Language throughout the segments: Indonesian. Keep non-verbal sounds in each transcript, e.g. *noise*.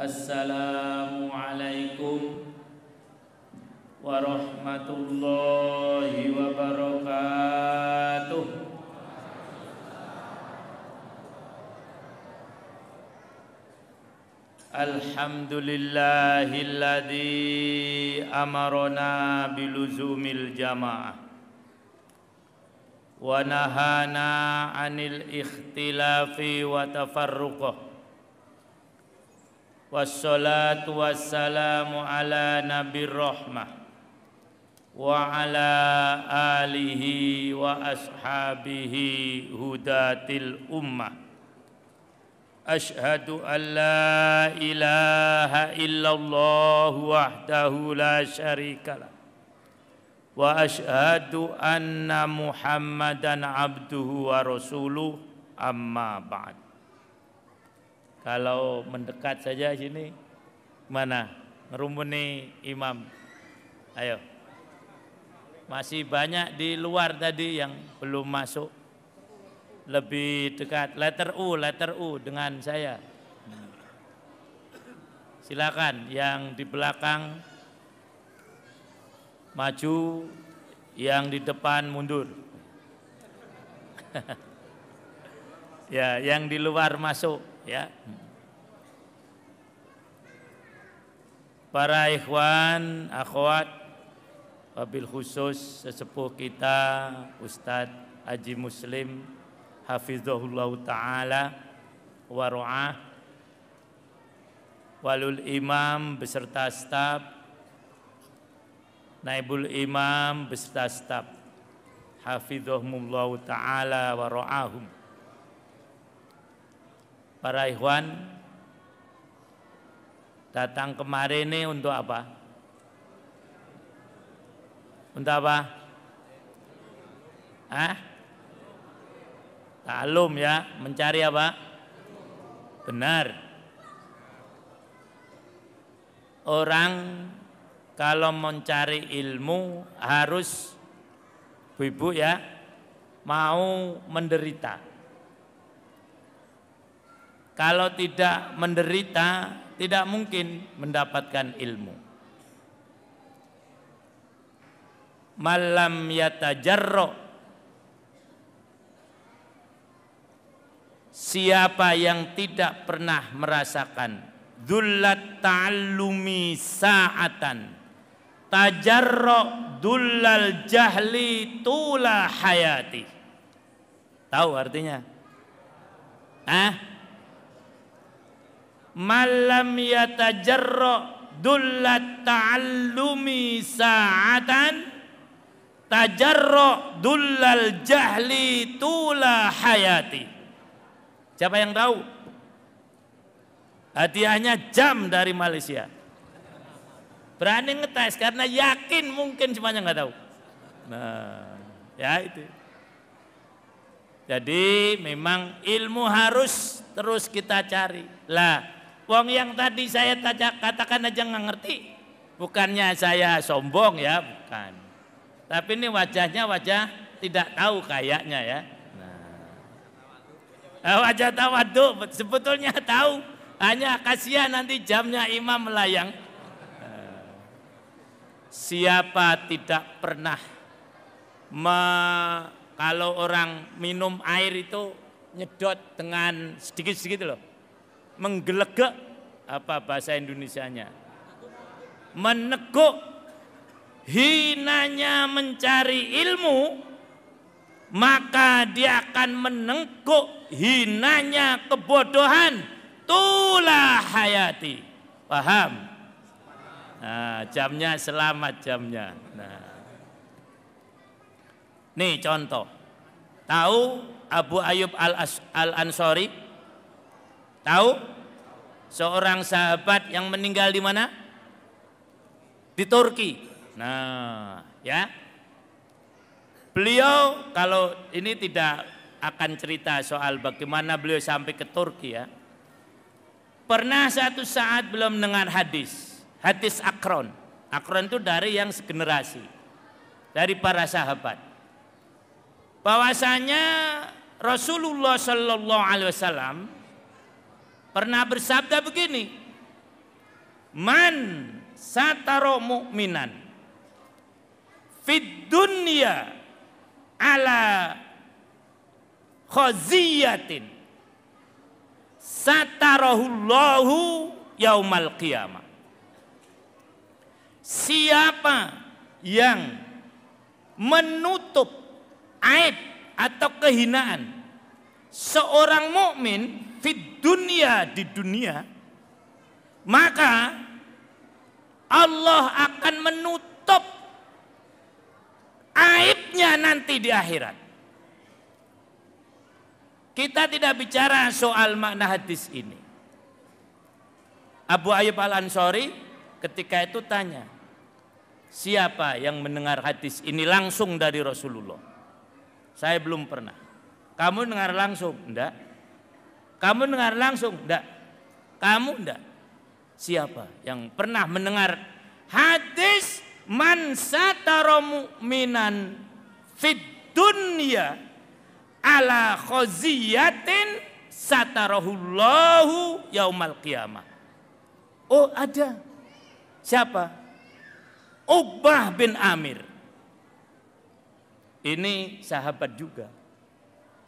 Assalamualaikum warahmatullahi wabarakatuh Alhamdulillahilladzi amarona biluzumil jamaah wa nahana anil ikhtilafi wa tafarruqah wassalatu wassalamu ala nabi rahmah wa ala alihi wa ashabihi hudatil ummah Ashhadu an la ilaha illallah wahdahu la syarikalah wa ashhadu anna muhammadan abduhu wa rasuluh amma ba'd kalau mendekat saja sini mana rumuni imam. Ayo. Masih banyak di luar tadi yang belum masuk. Lebih dekat letter U, letter U dengan saya. Silakan yang di belakang maju, yang di depan mundur. *laughs* ya, yang di luar masuk ya. Para ikhwan, akhwat, wabil khusus sesepuh kita Ustadz Haji Muslim Hafizahullah Ta'ala Waru'ah Walul Imam beserta staf Naibul Imam beserta staf Hafizahumullah Ta'ala Waru'ahum para ikhwan datang kemarin ini untuk apa? Untuk apa? Hah? Ta'alum ya, mencari apa? Benar. Orang kalau mencari ilmu harus ibu ya mau menderita. Kalau tidak menderita, tidak mungkin mendapatkan ilmu. Malam yatajarro. Siapa yang tidak pernah merasakan dullat ta'allumi sa'atan tajarro dullal jahli tula hayati. Tahu artinya? Ah? malam yatajarra dullat ta'allumi sa'atan tajarok dullal jahli tula hayati siapa yang tahu hadiahnya jam dari Malaysia berani ngetes karena yakin mungkin semuanya nggak tahu nah ya itu jadi memang ilmu harus terus kita cari lah Wong yang tadi saya katakan aja nggak ngerti. Bukannya saya sombong ya, bukan. Tapi ini wajahnya wajah tidak tahu kayaknya ya. Nah, eh, wajah tawadu sebetulnya tahu, hanya kasihan nanti jamnya imam melayang. Eh. Siapa tidak pernah me, kalau orang minum air itu nyedot dengan sedikit-sedikit loh menggelegek apa bahasa Indonesianya menekuk hinanya mencari ilmu maka dia akan menengkuk hinanya kebodohan tulah hayati paham nah, jamnya selamat jamnya nah Nih contoh. Tahu Abu Ayub Al, Al Ansori? Tahu? Seorang sahabat yang meninggal di mana? Di Turki. Nah, ya. Beliau kalau ini tidak akan cerita soal bagaimana beliau sampai ke Turki ya. Pernah satu saat belum mendengar hadis, hadis akron. Akron itu dari yang segenerasi, dari para sahabat. Bahwasanya Rasulullah Shallallahu Alaihi Wasallam pernah bersabda begini, "Man sataro mu'minan fid dunya ala khaziyatin satarahullahu yaumal qiyamah." Siapa yang menutup aib atau kehinaan seorang mukmin fit dunia di dunia, maka Allah akan menutup aibnya nanti di akhirat. Kita tidak bicara soal makna hadis ini. Abu Ayyub Al-Ansori ketika itu tanya, siapa yang mendengar hadis ini langsung dari Rasulullah? Saya belum pernah. Kamu dengar langsung? Enggak. Kamu dengar langsung? Enggak. Kamu enggak. Siapa yang pernah mendengar hadis man minan mu'minan fid dunya ala khaziyatin satarahullahu yaumal qiyamah. Oh ada. Siapa? Ubah bin Amir. Ini sahabat juga.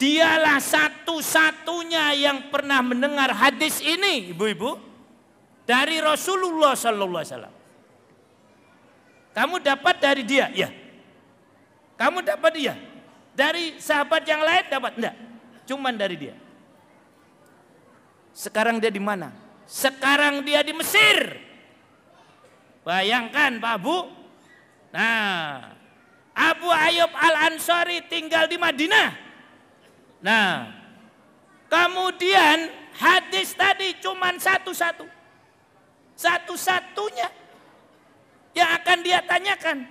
Dialah satu-satunya yang pernah mendengar hadis ini, ibu-ibu, dari Rasulullah Sallallahu Alaihi Wasallam. Kamu dapat dari dia, ya. Kamu dapat dia dari sahabat yang lain dapat enggak? Cuman dari dia. Sekarang dia di mana? Sekarang dia di Mesir. Bayangkan Pak Bu. Nah, Abu Ayub Al Ansori tinggal di Madinah. Nah, kemudian hadis tadi cuma satu-satu. Satu-satunya yang akan dia tanyakan.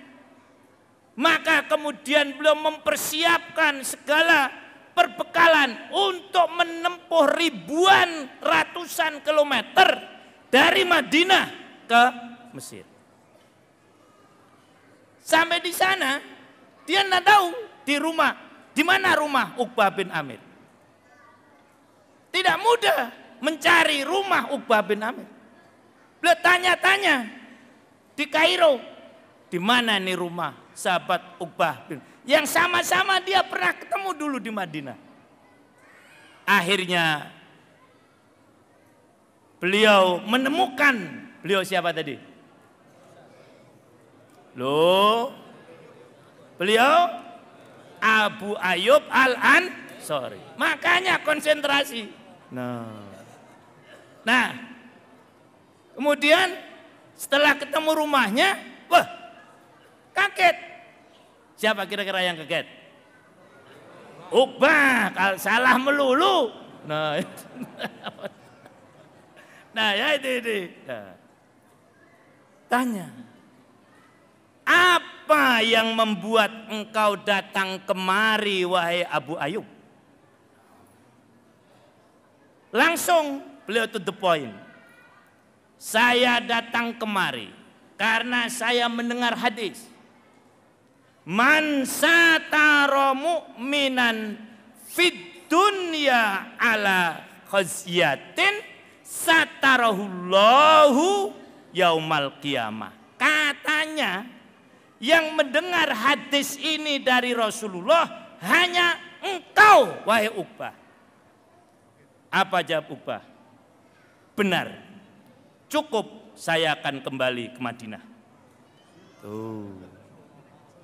Maka kemudian beliau mempersiapkan segala perbekalan untuk menempuh ribuan ratusan kilometer dari Madinah ke Mesir. Sampai di sana dia tidak tahu di rumah di mana rumah Uqbah bin Amir? Tidak mudah mencari rumah Uqbah bin Amir. Beliau tanya-tanya di Kairo, di mana nih rumah sahabat Uqbah bin yang sama-sama dia pernah ketemu dulu di Madinah. Akhirnya beliau menemukan beliau siapa tadi? Loh, beliau Abu Ayub Al An sorry. Makanya konsentrasi. Nah. Nah. Kemudian setelah ketemu rumahnya, wah kaget. Siapa kira-kira yang kaget? Ubah, kalau salah melulu. Nah, *laughs* nah ya itu, itu. Nah. Tanya, apa apa yang membuat engkau datang kemari wahai Abu Ayub? Langsung beliau to the point. Saya datang kemari karena saya mendengar hadis. Man satara mu'minan fid dunya ala khaziyatin satarahullahu yaumal qiyamah. Katanya yang mendengar hadis ini dari Rasulullah hanya engkau wahai Uqbah. Apa jawab Uqbah? Benar. Cukup saya akan kembali ke Madinah. Tuh.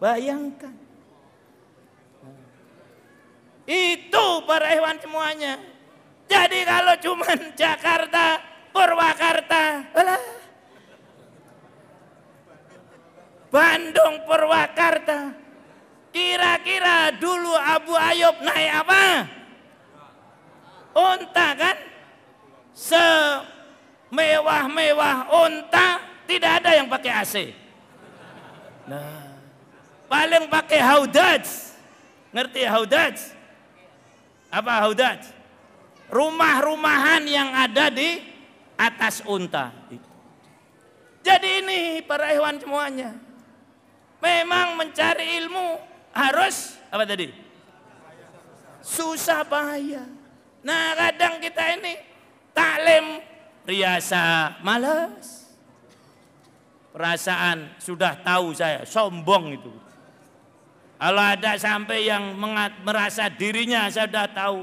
Bayangkan. Itu para hewan semuanya. Jadi kalau cuman Jakarta, Purwakarta, alah Bandung Purwakarta. Kira-kira dulu Abu Ayub naik apa? Unta kan? Semewah-mewah unta tidak ada yang pakai AC. Nah, paling pakai haudaj. Ngerti haudaj? Apa haudaj? Rumah-rumahan yang ada di atas unta. Jadi ini para hewan semuanya. Memang mencari ilmu harus apa tadi? Susah bahaya. Nah kadang kita ini taklim riasa malas. Perasaan sudah tahu saya sombong itu. Kalau ada sampai yang mengat, merasa dirinya saya sudah tahu.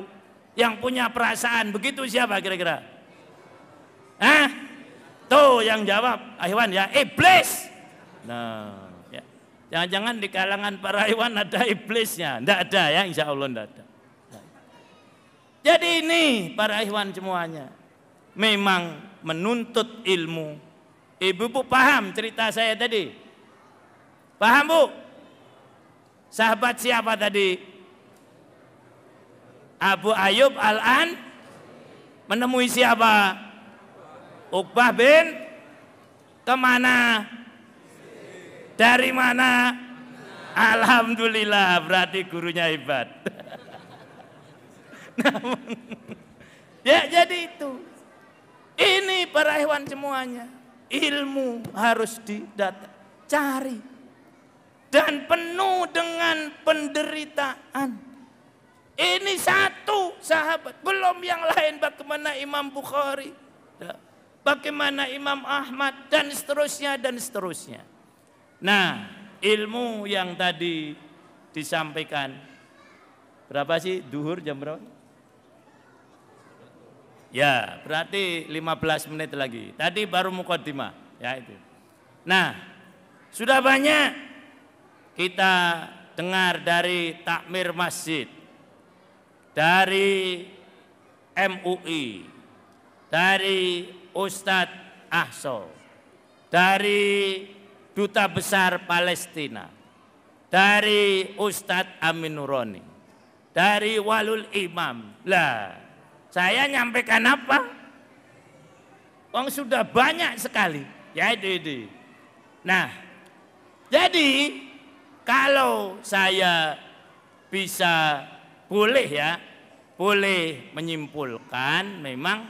Yang punya perasaan begitu siapa kira-kira? Hah? Tuh yang jawab, Ahwan ya iblis. Nah. Jangan-jangan di kalangan para hewan ada iblisnya. Tidak ada ya, insya Allah tidak ada. Jadi ini para hewan semuanya. Memang menuntut ilmu. Ibu bu paham cerita saya tadi? Paham bu? Sahabat siapa tadi? Abu Ayub Al-An menemui siapa? Uqbah bin kemana? Dari mana? Alhamdulillah, berarti gurunya hebat. *laughs* Namun, ya jadi itu. Ini para hewan semuanya. Ilmu harus didata, cari Dan penuh dengan penderitaan. Ini satu sahabat, belum yang lain bagaimana Imam Bukhari, bagaimana Imam Ahmad dan seterusnya dan seterusnya. Nah, ilmu yang tadi disampaikan berapa sih duhur jam berapa? Ya, berarti 15 menit lagi. Tadi baru mukadimah, ya itu. Nah, sudah banyak kita dengar dari takmir masjid, dari MUI, dari Ustadz Ahso, dari Duta Besar Palestina, dari Ustadz Amin Nuroni, dari Walul Imam. Lah, saya nyampaikan apa? Wong sudah banyak sekali. Ya itu, Nah, jadi kalau saya bisa boleh ya, boleh menyimpulkan memang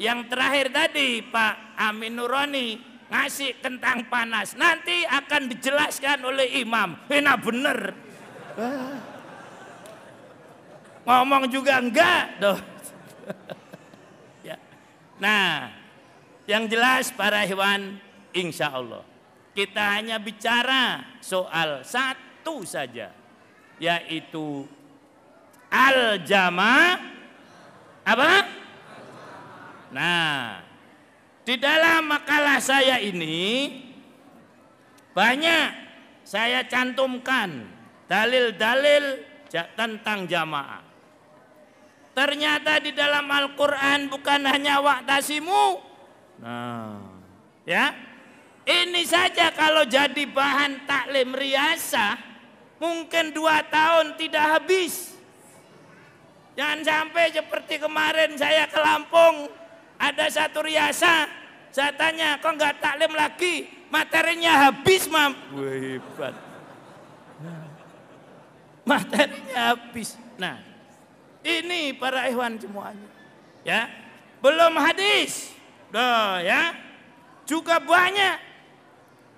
yang terakhir tadi Pak Amin Nuroni ngasih kentang panas. Nanti akan dijelaskan oleh imam. Enak bener. Ah. Ngomong juga enggak doh. *laughs* ya. Nah, yang jelas para hewan insya Allah. Kita hanya bicara soal satu saja. Yaitu al-jama apa? Nah, di dalam makalah saya ini banyak saya cantumkan dalil-dalil tentang jamaah. Ternyata di dalam Al-Quran bukan hanya waktasimu. Nah, ya ini saja kalau jadi bahan taklim riasa mungkin dua tahun tidak habis. Jangan sampai seperti kemarin saya ke Lampung ada satu riasa, saya tanya, kok nggak taklim lagi? Materinya habis, mam. Wih, hebat. Nah, materinya habis. Nah, ini para ikhwan semuanya. Ya, belum hadis. Duh, ya. Juga banyak.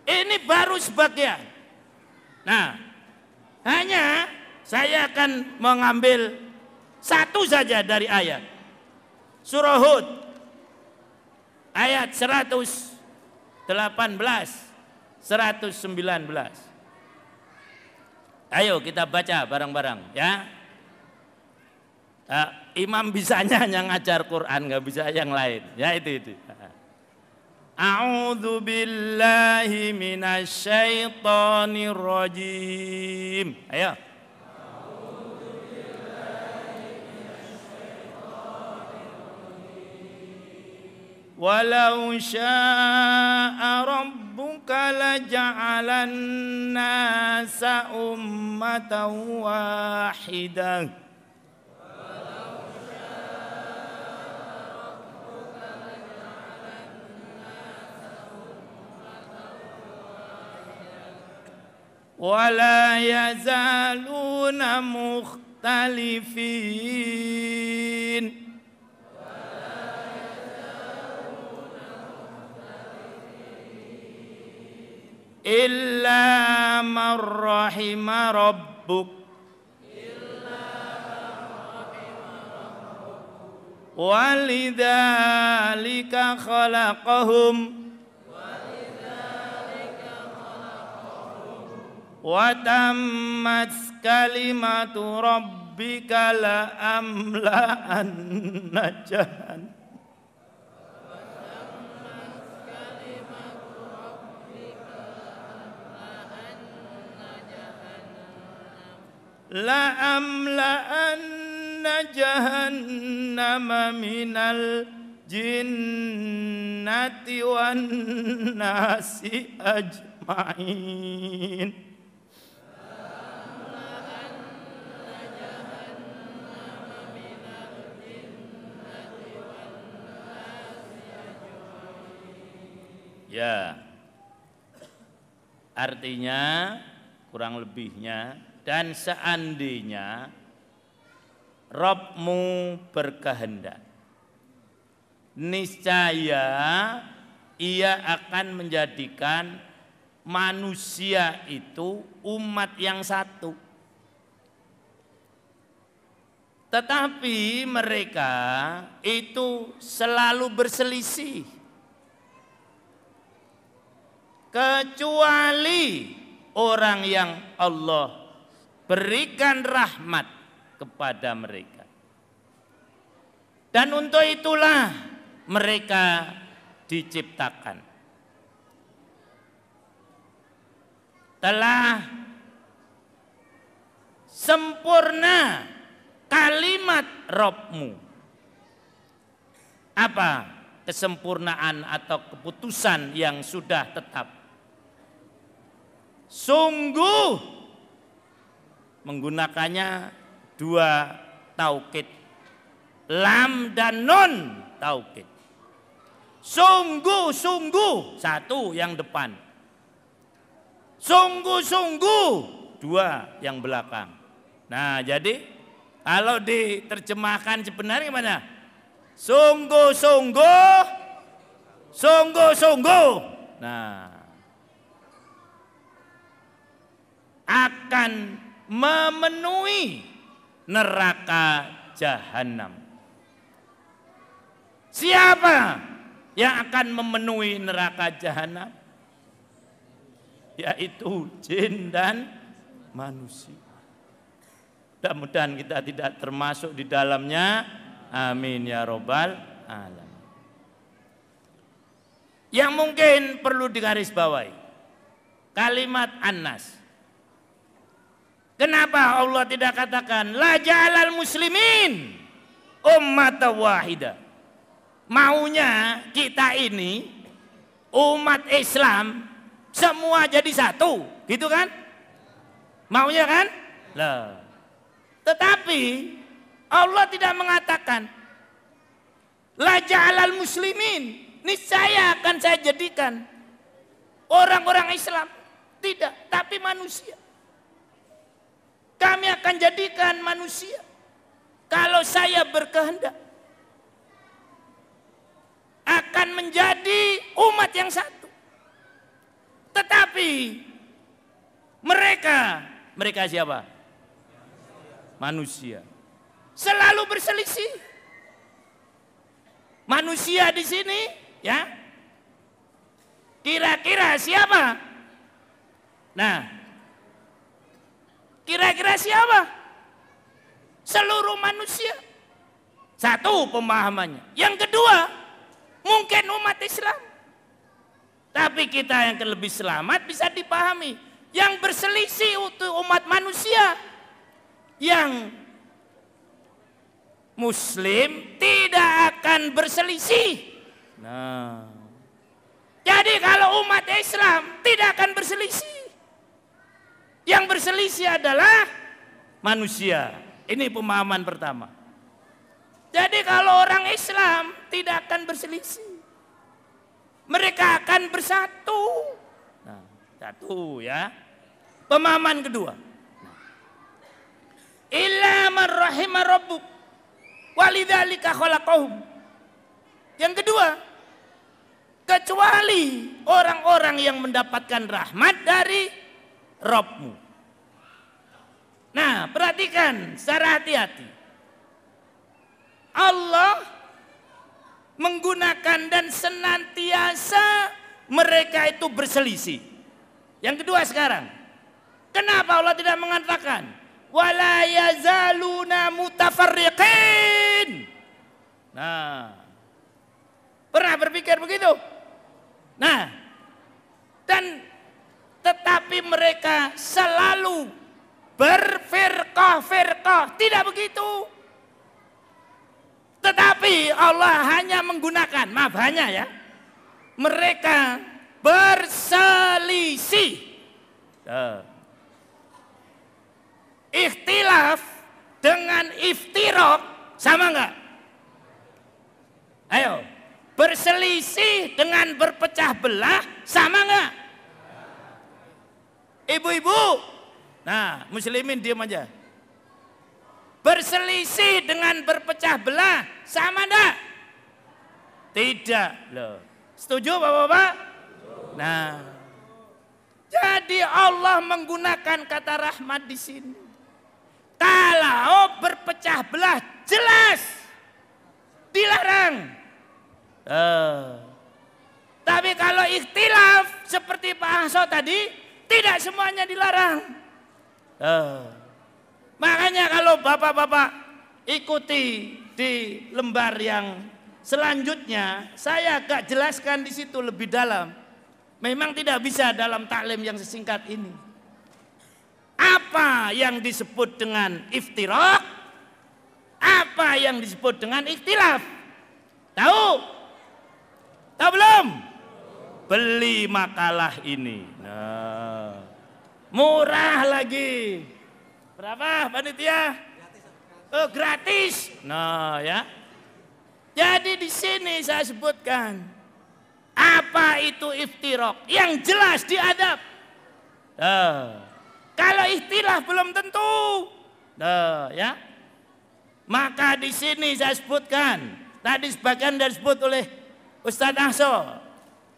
Ini baru sebagian. Nah, hanya saya akan mengambil satu saja dari ayat. Surah Hud ayat 118 119. Ayo kita baca bareng-bareng ya. Uh, imam bisanya yang ngajar Quran nggak bisa yang lain ya itu itu. A'udzu billahi minasyaitonir rajim. Ayo. ولو شاء ربك لجعل الناس أمة واحدة ولا يزالون مختلفين illa man rahima rabbuk walidhalika khalaqahum وتمت كلمة ربك لأملأن جهنم la amla amla'anna jahannama minal jinnati wan nasi ajmain Ya. Artinya kurang lebihnya dan seandainya Robmu berkehendak Niscaya ia akan menjadikan manusia itu umat yang satu Tetapi mereka itu selalu berselisih. Kecuali orang yang Allah berikan rahmat kepada mereka. Dan untuk itulah mereka diciptakan. Telah sempurna kalimat Robmu. Apa kesempurnaan atau keputusan yang sudah tetap? Sungguh menggunakannya dua taukid. Lam dan nun taukid. Sungguh-sungguh satu yang depan. Sungguh-sungguh dua yang belakang. Nah, jadi kalau diterjemahkan sebenarnya gimana? Sungguh-sungguh sungguh-sungguh. Nah, akan memenuhi neraka jahanam. Siapa yang akan memenuhi neraka jahanam? Yaitu jin dan manusia. Mudah-mudahan kita tidak termasuk di dalamnya. Amin ya robbal alam. Yang mungkin perlu digarisbawahi kalimat anas. An Kenapa Allah tidak katakan la jalal muslimin ummat wahida? Maunya kita ini umat Islam semua jadi satu, gitu kan? Maunya kan? Lah. Tetapi Allah tidak mengatakan la jalal muslimin saya akan saya jadikan orang-orang Islam. Tidak, tapi manusia kami akan jadikan manusia kalau saya berkehendak akan menjadi umat yang satu tetapi mereka mereka siapa manusia selalu berselisih manusia di sini ya kira-kira siapa nah Kira-kira siapa? Seluruh manusia. Satu pemahamannya. Yang kedua, mungkin umat Islam. Tapi kita yang lebih selamat bisa dipahami. Yang berselisih untuk umat manusia. Yang muslim tidak akan berselisih. Nah. Jadi kalau umat Islam tidak akan berselisih. Yang berselisih adalah manusia. Ini pemahaman pertama. Jadi kalau orang Islam tidak akan berselisih. Mereka akan bersatu. Nah, satu ya. Pemahaman kedua. Illa man rabbuk. khalaqahum. Yang kedua, kecuali orang-orang yang mendapatkan rahmat dari Robmu. Nah perhatikan secara hati-hati. Allah menggunakan dan senantiasa mereka itu berselisih. Yang kedua sekarang, kenapa Allah tidak mengatakan walayazaluna mutafarriqin? Nah, pernah berpikir begitu? Nah, dan tetapi mereka selalu berfirqah-firqah. Tidak begitu. Tetapi Allah hanya menggunakan, maaf hanya ya. Mereka berselisih. Ikhtilaf dengan iftirok sama enggak? Ayo, berselisih dengan berpecah belah sama enggak? Ibu-ibu. Nah, muslimin diam aja. Berselisih dengan berpecah belah sama enggak? Tidak loh. Setuju Bapak-bapak? Nah. Jadi Allah menggunakan kata rahmat di sini. Kalau berpecah belah jelas dilarang. Uh. Tapi kalau ikhtilaf seperti Pak Ahso tadi tidak semuanya dilarang. Uh. Makanya kalau bapak-bapak ikuti di lembar yang selanjutnya, saya agak jelaskan di situ lebih dalam. Memang tidak bisa dalam taklim yang sesingkat ini. Apa yang disebut dengan iftirok? Apa yang disebut dengan ikhtilaf? Tahu? Tahu belum? Beli makalah ini. Nah. Murah lagi. Berapa panitia? Oh, gratis. Nah, ya. Jadi di sini saya sebutkan apa itu iftirok? Yang jelas diadab. Nah, kalau istilah belum tentu. Nah, ya. Maka di sini saya sebutkan tadi sebagian dari sebut oleh Ustadz Ahso.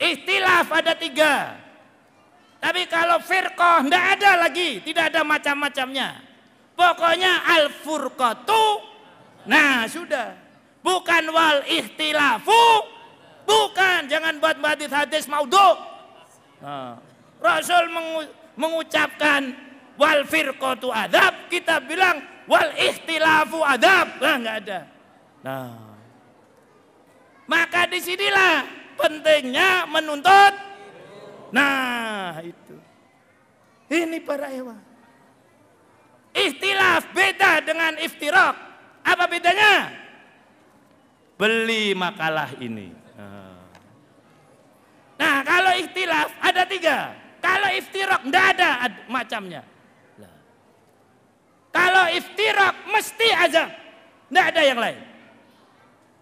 Istilah ada tiga. Tapi kalau firqah tidak ada lagi, tidak ada macam-macamnya. Pokoknya al furqatu. Nah, sudah. Bukan wal ikhtilafu. Bukan, jangan buat hadis hadis maudhu. Nah. Rasul mengu mengucapkan wal firqatu adab, kita bilang wal ikhtilafu adab. Nah, enggak ada. Nah. Maka disinilah pentingnya menuntut Nah itu. Ini para hewan. Istilah beda dengan iftirak. Apa bedanya? Beli makalah ini. Ah. Nah kalau ikhtilaf ada tiga. Kalau iftirak tidak ada macamnya. Kalau iftirak mesti aja Tidak ada yang lain.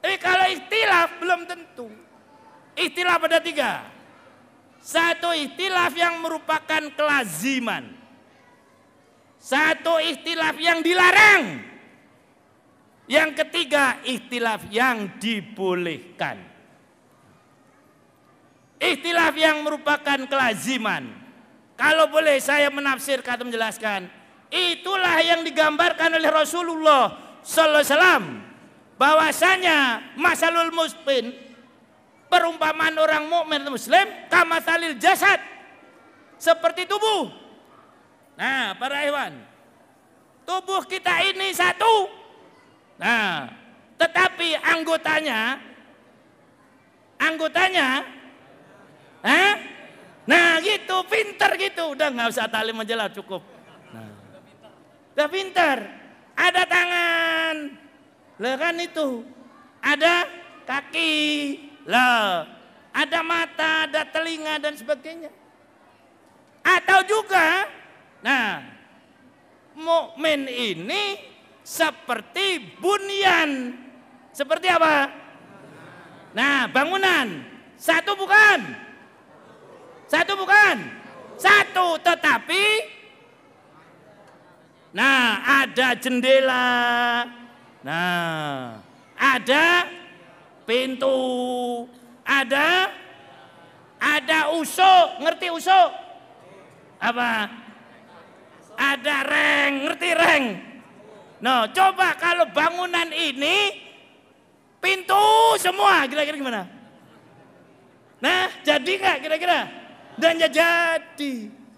Tapi kalau ikhtilaf belum tentu. Ikhtilaf ada tiga. Satu ikhtilaf yang merupakan kelaziman. Satu ikhtilaf yang dilarang. Yang ketiga ikhtilaf yang dibolehkan. Ikhtilaf yang merupakan kelaziman. Kalau boleh saya menafsirkan atau menjelaskan. Itulah yang digambarkan oleh Rasulullah Sallallahu Alaihi Wasallam. Bahwasanya masalul musbin Perumpamaan orang mukmin muslim kama salil jasad. Seperti tubuh. Nah, para hewan. Tubuh kita ini satu. Nah, tetapi anggotanya anggotanya nah, Nah gitu, pinter gitu. Udah nggak usah tali aja cukup. Nah. Udah pinter. Ada tangan. Lah kan itu. Ada kaki. Lah, ada mata, ada telinga dan sebagainya. Atau juga, nah, mukmin ini seperti bunian Seperti apa? Nah, bangunan. Satu bukan? Satu bukan? Satu, tetapi Nah, ada jendela. Nah, ada pintu. Ada ada usuk, ngerti usuk? Apa? Ada reng, ngerti reng? No, coba kalau bangunan ini pintu semua, kira-kira gimana? Nah, jadi nggak kira-kira? Dan ya jadi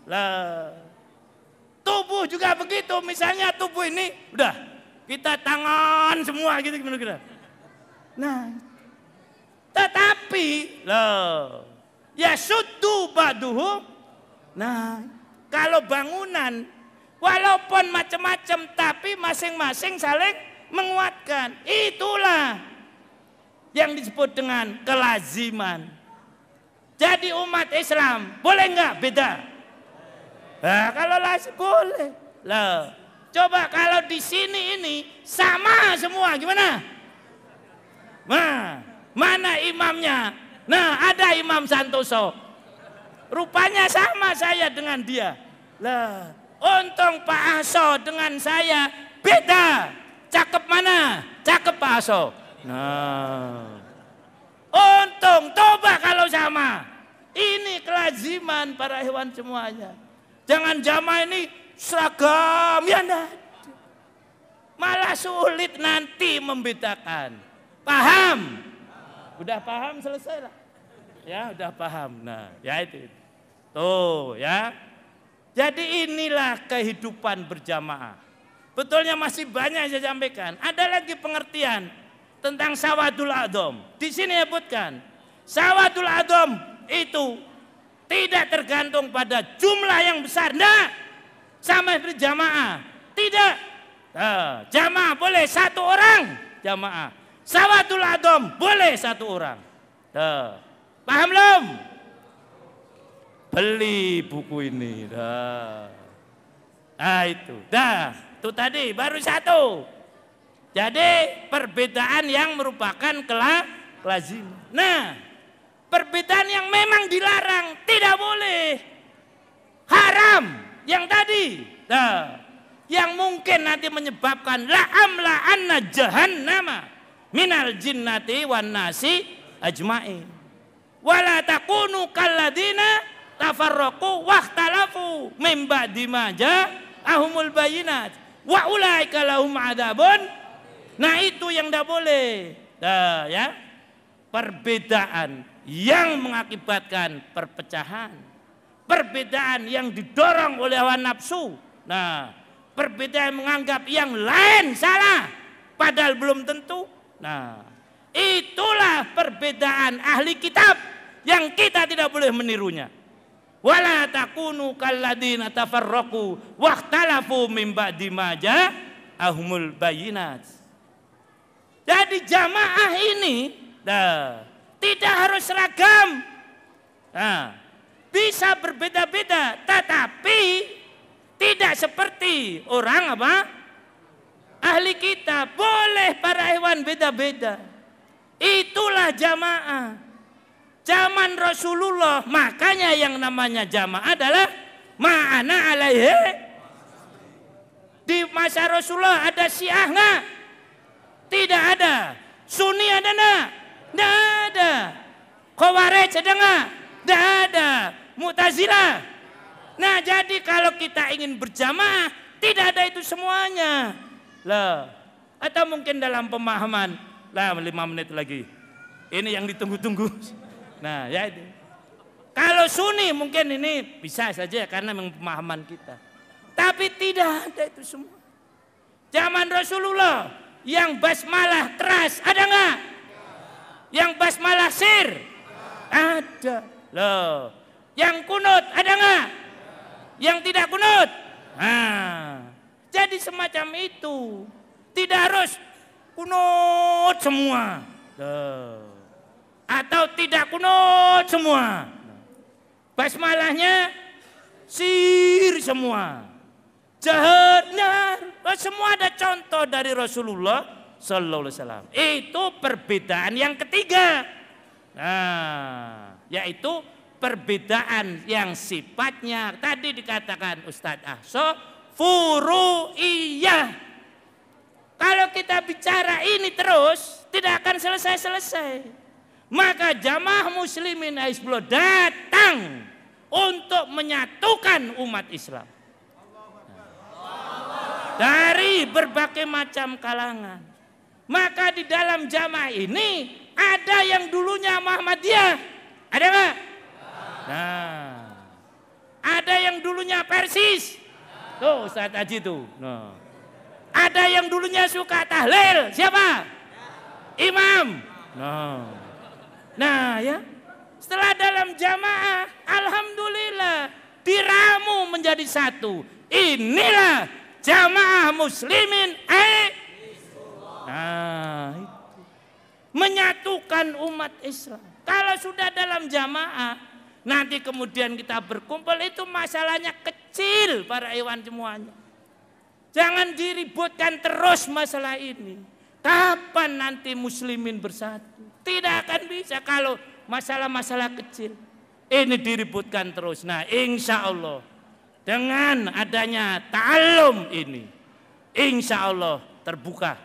lah. Tubuh juga begitu, misalnya tubuh ini udah kita tangan semua gitu gimana kira Nah, tetapi lo ya sudu baduh Nah, kalau bangunan walaupun macam-macam tapi masing-masing saling menguatkan. Itulah yang disebut dengan kelaziman. Jadi umat Islam boleh nggak beda? Nah, kalau lazim boleh. Loh, coba kalau di sini ini sama semua gimana? Nah, Mana imamnya? Nah, ada Imam Santoso. Rupanya sama saya dengan dia. Lah, untung Pak Aso dengan saya beda. Cakep mana? Cakep Pak Aso. Nah. Untung coba kalau sama. Ini kelaziman para hewan semuanya. Jangan jama ini seragam ya enggak. Malah sulit nanti membedakan. Paham? udah paham selesai lah. Ya, udah paham. Nah, ya itu. Tuh, ya. Jadi inilah kehidupan berjamaah. Betulnya masih banyak yang saya sampaikan. Ada lagi pengertian tentang sawadul adom. Di sini sebutkan, sawadul adom itu tidak tergantung pada jumlah yang besar. Nah, sama berjamaah. Tidak. Nah, jamaah boleh satu orang jamaah Sawatul adom boleh satu orang. Tuh. Paham belum? Beli buku ini. Dah. Nah itu. Dah. Itu tadi baru satu. Jadi perbedaan yang merupakan kelak, lazim. Nah, perbedaan yang memang dilarang tidak boleh. Haram yang tadi. Nah, yang mungkin nanti menyebabkan la'am la'anna jahannama minal jinnati wan nasi ajma'in Wala takunu kalladina tafarraqu wahtalafu mim ba'di ma ahumul bayinat wa ulaika lahum adabun. Nah itu yang tidak boleh. Nah, ya. Perbedaan yang mengakibatkan perpecahan. Perbedaan yang didorong oleh hawa nafsu. Nah, perbedaan menganggap yang lain salah padahal belum tentu Nah, itulah perbedaan ahli kitab yang kita tidak boleh menirunya. Wala takunu kalladina tafarraku waktalafu min ba'di maja ahumul bayinat. Jadi jamaah ini dah tidak harus seragam. Nah, bisa berbeda-beda tetapi tidak seperti orang apa? ahli kita, boleh para hewan beda-beda. Itulah jamaah. Zaman Rasulullah, makanya yang namanya jamaah adalah ma'ana alaihi. Di masa Rasulullah ada syiah enggak? Tidak ada. Sunni ada enggak? Tidak ada. Khawarij ada enggak? Tidak ada. Mu'tazilah. Nah jadi kalau kita ingin berjamaah, tidak ada itu semuanya loh atau mungkin dalam pemahaman, lah lima menit lagi. Ini yang ditunggu-tunggu. *laughs* Nah, ya itu. Kalau Sunni mungkin ini bisa saja karena memang pemahaman kita. Tapi tidak ada itu semua. Zaman Rasulullah yang basmalah keras ada nggak? Yang basmalah sir ada. Loh, yang kunut ada nggak? Yang tidak kunut? ah jadi semacam itu. Tidak harus kunut semua. Atau tidak kunut semua. Basmalahnya sir semua. jahatnya. semua ada contoh dari Rasulullah Sallallahu Alaihi Wasallam. Itu perbedaan yang ketiga. Nah, yaitu perbedaan yang sifatnya tadi dikatakan Ustadz Ahso furu'iyah. Kalau kita bicara ini terus tidak akan selesai-selesai. Maka jamaah muslimin Aisblo datang untuk menyatukan umat Islam. Dari berbagai macam kalangan. Maka di dalam jamaah ini ada yang dulunya Muhammadiyah. Ada nggak? Nah, ada yang dulunya Persis. Tuh oh, Ustaz Haji tuh. Nah. Ada yang dulunya suka tahlil. Siapa? Imam. Nah. Nah ya. Setelah dalam jamaah, alhamdulillah diramu menjadi satu. Inilah jamaah muslimin eh. Nah, itu. menyatukan umat Islam. Kalau sudah dalam jamaah, nanti kemudian kita berkumpul itu masalahnya kecil kecil para hewan semuanya. Jangan diributkan terus masalah ini. Kapan nanti muslimin bersatu? Tidak akan bisa kalau masalah-masalah kecil. Ini diributkan terus. Nah insya Allah dengan adanya ta'alum ini. Insya Allah terbuka.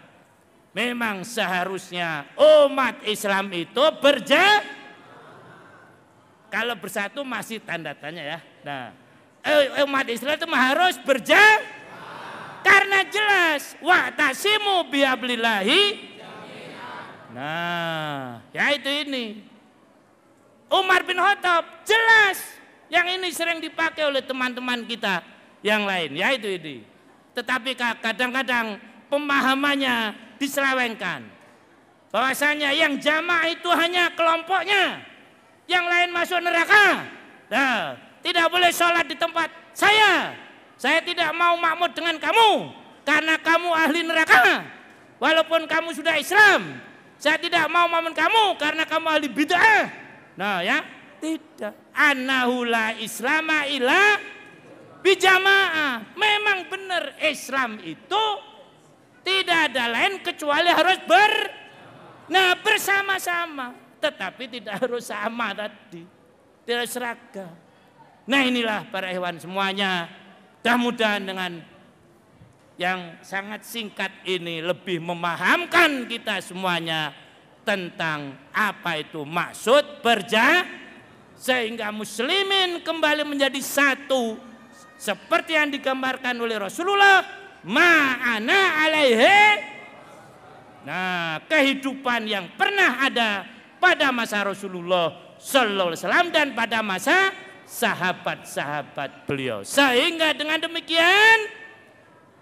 Memang seharusnya umat Islam itu berjaya kalau bersatu masih tanda tanya ya. Nah, Eh, eh, umat Islam itu harus berjalan karena jelas waktasimu biablillahi nah ya itu ini Umar bin Khattab jelas yang ini sering dipakai oleh teman-teman kita yang lain ya itu ini tetapi kadang-kadang pemahamannya diselewengkan bahwasanya yang jamaah itu hanya kelompoknya yang lain masuk neraka nah tidak boleh sholat di tempat saya. Saya tidak mau makmur dengan kamu karena kamu ahli neraka. Walaupun kamu sudah Islam, saya tidak mau mamun kamu karena kamu ahli bid'ah. Nah ya, tidak. Anahula islama ila bijamaah. Memang benar Islam itu tidak ada lain kecuali harus ber nah bersama-sama. Tetapi tidak harus sama tadi. Tidak seragam. Nah inilah para hewan semuanya. Mudah-mudahan dengan yang sangat singkat ini lebih memahamkan kita semuanya tentang apa itu maksud berja sehingga muslimin kembali menjadi satu seperti yang digambarkan oleh Rasulullah ma'ana alaihi nah kehidupan yang pernah ada pada masa Rasulullah sallallahu alaihi wasallam dan pada masa sahabat-sahabat beliau. Sehingga dengan demikian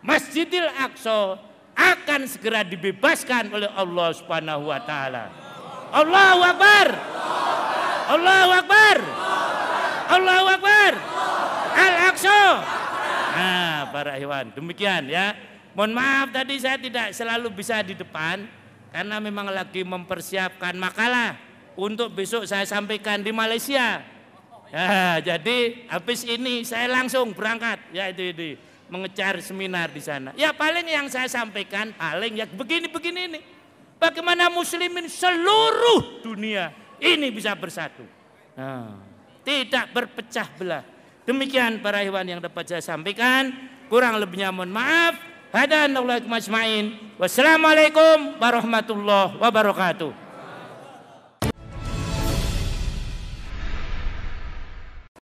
Masjidil Aqsa akan segera dibebaskan oleh Allah Subhanahu wa taala. Allahu Akbar. Allahu Akbar. Allahu Akbar. Al-Aqsa. Nah, para hewan, demikian ya. Mohon maaf tadi saya tidak selalu bisa di depan karena memang lagi mempersiapkan makalah untuk besok saya sampaikan di Malaysia. Ya, jadi habis ini saya langsung berangkat. Ya itu itu mengejar seminar di sana. Ya paling yang saya sampaikan paling ya begini-begini ini. Bagaimana muslimin seluruh dunia ini bisa bersatu. Nah, tidak berpecah belah. Demikian para hewan yang dapat saya sampaikan. Kurang lebihnya mohon maaf. Hadanallahu Wassalamualaikum warahmatullahi wabarakatuh.